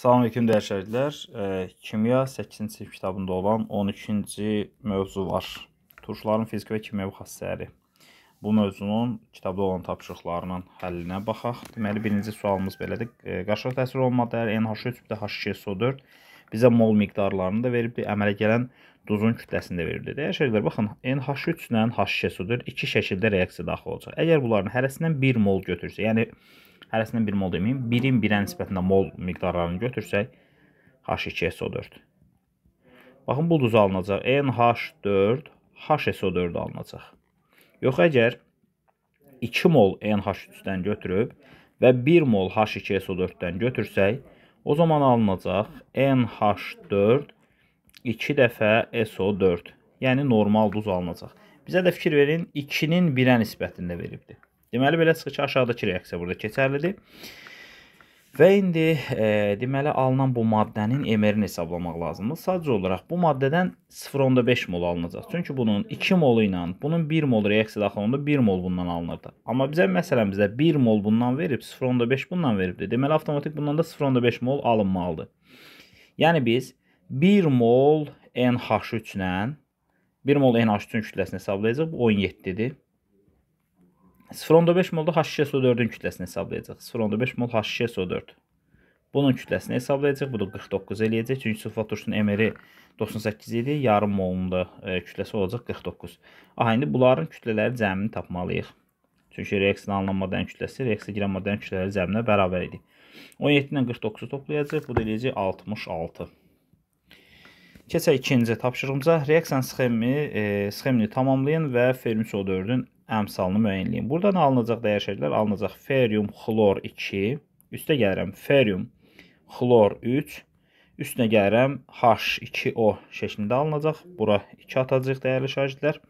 Salamünaleyküm dəyərçilərdilər. Kimya 8-ci kitabında olan 12-ci mövzu var. Turşuların fiziki və kimyəvi xassələri. Bu mövzunun kitabda olan tapşırıqlarının həllinə baxaq. Deməli, birinci sualımız belədir. Qarşılıq təsir olmadı dəyər NH3 bir də H2SO4 bizə mol miqdarlarını da verib, əmələ gələn duzun kütləsini də veribdi. Dəyərçilər, baxın, NH3 ilə H2SO4 iki şəkildə reaksiya daxil olacaq. Əgər bunların hərəsindən 1 mol götürsə, yəni hərəsindən bir mol deməyim. 1-in 1-ə nisbətində mol miqdarlarını götürsək, H2SO4. Baxın, bu duzu alınacaq. NH4, HSO4 alınacaq. Yox, əgər 2 mol NH3-dən götürüb və 1 mol H2SO4-dən götürsək, o zaman alınacaq NH4, 2 dəfə SO4, yəni normal duz alınacaq. Bizə də fikir verin, 2-nin 1-ə nisbətində veribdir. Deməli belə çıxır ki, aşağıdakı reaksiya burada keçərlidir. Və indi e, deməli alınan bu maddənin MR-ini hesablamaq lazımdır. Sadəcə olaraq bu maddədən 0.5 mol alınacaq. Çünki bunun 2 molu ilə bunun 1 mol reaksiya daxilində 1 mol bundan alınırdı. Amma bizə məsələn bizə 1 mol bundan verib 0.5 bundan veribdi. Deməli avtomatik bundan da 0.5 mol alınmalıdır. Yəni biz 1 mol NH3-lə 1 mol NH3-ün kütləsini hesablayacaq. Bu 17-dir. 0.5 molda H2SO4-ün kütləsini hesablayacaq. 0.5 mol H2SO4. Bunun kütləsini hesablayacaq. Bu da 49 eləyəcək. Çünki sulfat turşunun MR-i 98 idi. Yarım molunda e, kütləsi olacaq 49. Aha, indi bunların kütlələri cəmini tapmalıyıq. Çünki reaksin alınan maddənin kütləsi reaksə girən maddənin kütlələri cəminə bərabər idi. 17 ilə 49-u toplayacaq. Bu da eləyəcək 66. Keçək ikinci tapşırığımıza. Reaksiyanın sxemini, e, sxemini tamamlayın və fermi SO4-ün əmsalını müəyyənləyin. Buradan alınacaq dəyişəklər alınacaq ferium xlor 2, üstə gəlirəm ferium xlor 3, üstünə gəlirəm H2O şəklində alınacaq. Bura 2 atacaq dəyərli şagirdlər.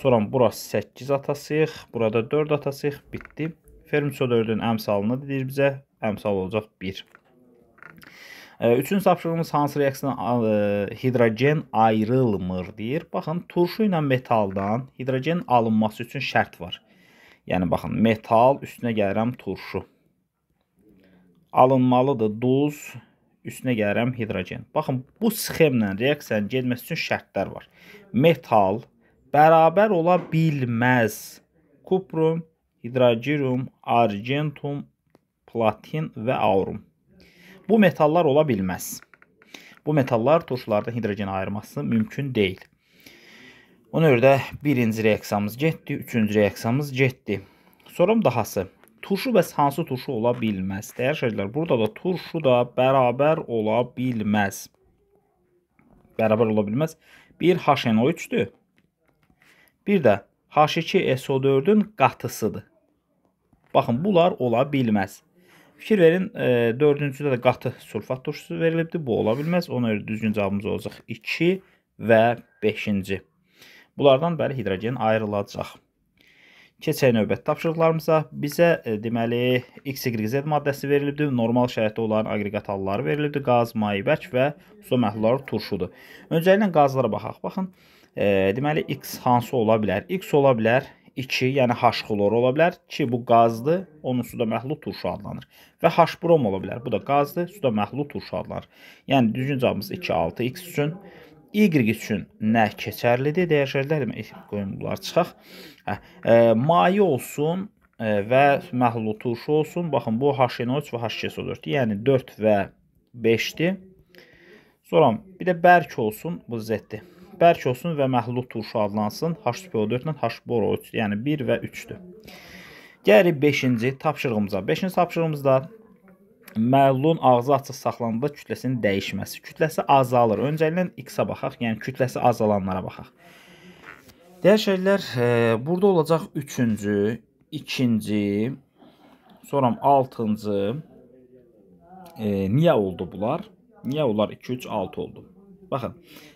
Sonra bura 8 atasıq, burada 4 atasıq, bitdi. Fermso 4-ün əmsalını deyir bizə, əmsal olacaq 1. Üçüncü tapşırığımız hansı reaksiyadan e, hidrogen ayrılmır deyir. Baxın, turşu ilə metaldan hidrogen alınması üçün şərt var. Yəni, baxın, metal, üstünə gəlirəm turşu. Alınmalıdır duz, üstünə gəlirəm hidrogen. Baxın, bu sxemlə reaksiyanın getməsi üçün şərtlər var. Metal bərabər ola bilməz. Kuprum, hidrogirum, argentum, platin və aurum. Bu metallar ola bilməz. Bu metallar turşulardan hidrogen ayırması mümkün deyil. Ona görə də birinci reaksiyamız getdi, üçüncü reaksiyamız getdi. Sorum dahası. Turşu bəs hansı turşu ola bilməz? Dəyər şəhidlər, burada da turşu da bərabər ola bilməz. Bərabər ola bilməz. Bir HNO3-dür. Bir də H2SO4-ün qatısıdır. Baxın, bunlar ola bilməz. Fikir verin, e, dördüncüdə də qatı sulfat turşusu verilibdir. Bu ola bilməz. Ona görə düzgün cavabımız olacaq 2 və 5-ci. Bunlardan bəli hidrogen ayrılacaq. Keçək növbət tapşırıqlarımıza. Bizə e, deməli X, Y, Z maddəsi verilibdir. Normal şəraitdə olan aqreqat halları verilibdir. Qaz, maybək və su məhlulları turşudur. Öncəliklə qazlara baxaq. Baxın, e, deməli X hansı ola bilər? X ola bilər 2, yəni H-xlor ola bilər ki, bu qazdır, onun suda məhlul turşu adlanır. Və H-brom ola bilər, bu da qazdır, suda məhlul turşu adlanır. Yəni düzgün cavabımız 2, 6, X üçün. Y üçün nə keçərlidir? Dəyişərlərim, eh, qoyun bunlar çıxaq. Hə, e, maye olsun e, və məhlul turşu olsun. Baxın, bu H-NO3 və H-KSO4-dir. Yəni 4 və 5-dir. Sonra bir də bərk olsun, bu Z-dir bərk olsun və məhlul turşu adlansın. H2O4 ilə H2O3, yəni 1 və 3-dür. Gəlirik 5-ci tapşırığımıza. 5-ci tapşırığımızda məhlulun ağzı açıq saxlananda kütləsinin dəyişməsi. Kütləsi azalır. Öncəliklə X-a baxaq, yəni kütləsi azalanlara baxaq. Dəyər şeylər, e, burada olacaq 3-cü, 2-ci, sonra 6-cı. E, niyə oldu bunlar? Niyə onlar 2, 3, 6 oldu? Baxın,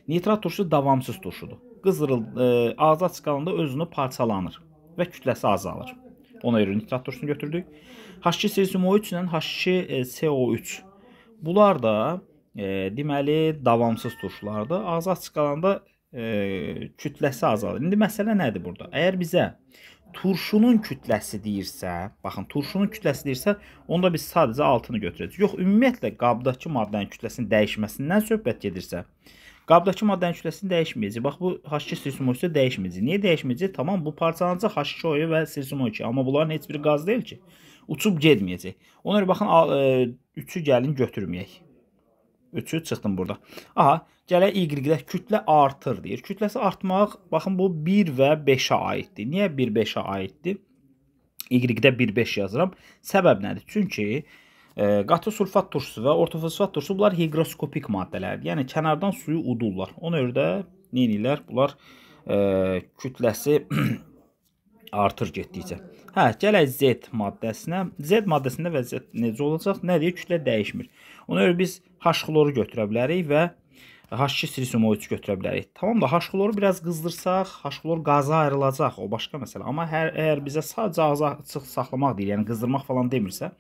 nitrat turşu davamsız turşudur. Qızırıl e, azad skalında özünü parçalanır və kütləsi azalır. Ona görə nitrat turşusunu götürdük. H2 selsiumo3 ilə H2 e, CO3. Bunlar da e, deməli davamsız turşulardır. Azad skalanda e, kütləsi azalır. İndi məsələ nədir burada? Əgər bizə turşunun kütləsi deyirsə, baxın, turşunun kütləsi deyirsə, onda biz sadəcə altını götürəcəyik. Yox, ümumiyyətlə qabdakı maddənin kütləsinin dəyişməsindən söhbət gedirsə, qabdakı maddənin kütləsini dəyişməyəcək. Bax bu H2 sirsumoyusu dəyişməyəcək. Niyə dəyişməyəcək? Tamam, bu parçalanacaq H2O və sirsumoy2, amma bunların heç biri qaz deyil ki. Uçub getməyəcək. Ona görə baxın, 3-ü e, gəlin götürməyək. 3-ü çıxdım burada. Aha, gələk Y-də kütlə artır deyir. Kütləsi artmaq, baxın bu 1 və 5-ə aiddir. Niyə 1-5-ə aiddir? Y-də 1-5 yazıram. Səbəb nədir? Çünki e, qatı sulfat turşusu və ortofosfat turşusu bunlar higroskopik maddələrdir. Yəni kənardan suyu udurlar. Ona görə də nə edirlər? Bunlar e, kütləsi artır getdikcə. Hə, gələk Z maddəsinə. Z maddəsində vəziyyət necə olacaq? Nə deyir? Kütlə dəyişmir. Ona görə biz H-xloru götürə bilərik və H2-silisimoi3 götürə bilərik. Tamam da H-xloru biraz qızdırsaq, H-xlor qaza ayrılacaq, o başqa məsələ. Amma hər əgər bizə sadəcə ağza açıq saxlamaq deyir, yəni qızdırmaq falan demirsə,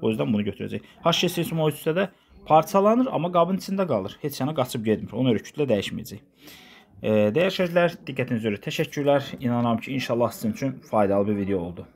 o yüzden bunu götürəcək. H2-silisimoi3-də də parçalanır, amma qabın içində qalır. Heç yana qaçıb getmir. Ona görə kütlə dəyişməyəcək. Dəyər şəhərlər, diqqətiniz görə təşəkkürlər. İnanıram ki, inşallah sizin üçün faydalı bir video oldu.